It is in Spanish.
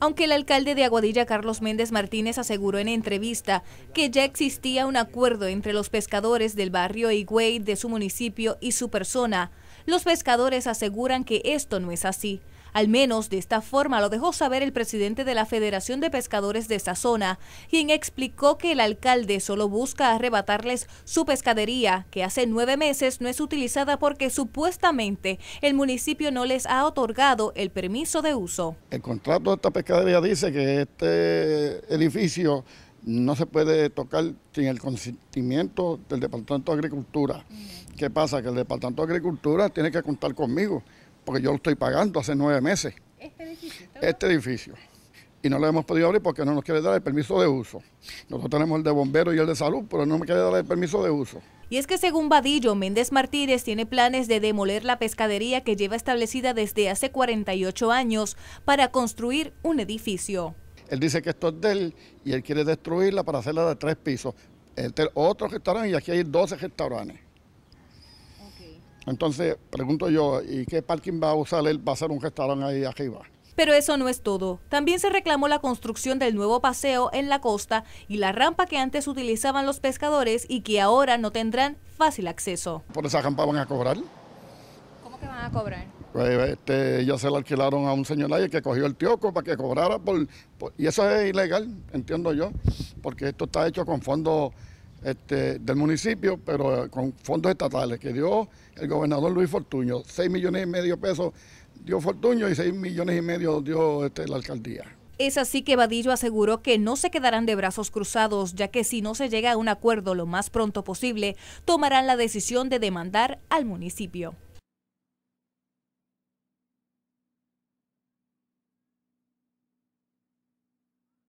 Aunque el alcalde de Aguadilla, Carlos Méndez Martínez, aseguró en entrevista que ya existía un acuerdo entre los pescadores del barrio Higüey de su municipio y su persona, los pescadores aseguran que esto no es así. Al menos de esta forma lo dejó saber el presidente de la Federación de Pescadores de esa zona, quien explicó que el alcalde solo busca arrebatarles su pescadería, que hace nueve meses no es utilizada porque supuestamente el municipio no les ha otorgado el permiso de uso. El contrato de esta pescadería dice que este edificio no se puede tocar sin el consentimiento del Departamento de Agricultura. Mm. ¿Qué pasa? Que el Departamento de Agricultura tiene que contar conmigo porque yo lo estoy pagando hace nueve meses. ¿Este edificio? Este y no lo hemos podido abrir porque no nos quiere dar el permiso de uso. Nosotros tenemos el de bomberos y el de salud, pero no me quiere dar el permiso de uso. Y es que según Vadillo, Méndez Martínez tiene planes de demoler la pescadería que lleva establecida desde hace 48 años para construir un edificio. Él dice que esto es de él y él quiere destruirla para hacerla de tres pisos. Este, otro restaurante y aquí hay 12 restaurantes. Entonces, pregunto yo, ¿y qué parking va a usar él? ¿Va a ser un restaurante ahí arriba? Pero eso no es todo. También se reclamó la construcción del nuevo paseo en la costa y la rampa que antes utilizaban los pescadores y que ahora no tendrán fácil acceso. ¿Por esa rampa van a cobrar? ¿Cómo que van a cobrar? Pues este, ellos se la alquilaron a un señor ahí que cogió el tioco para que cobrara Y eso es ilegal, entiendo yo, porque esto está hecho con fondos este, del municipio, pero eh, con fondos estatales que dio el gobernador Luis Fortuño. seis millones y medio pesos dio Fortuño y seis millones y medio dio este, la alcaldía. Es así que Vadillo aseguró que no se quedarán de brazos cruzados, ya que si no se llega a un acuerdo lo más pronto posible, tomarán la decisión de demandar al municipio.